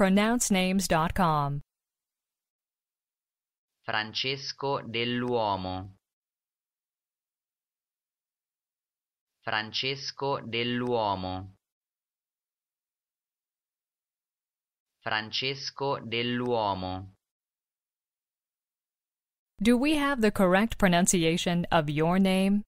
pronouncenames.com. Francesco dell'Uomo Francesco dell'Uomo Francesco dell'Uomo Do we have the correct pronunciation of your name?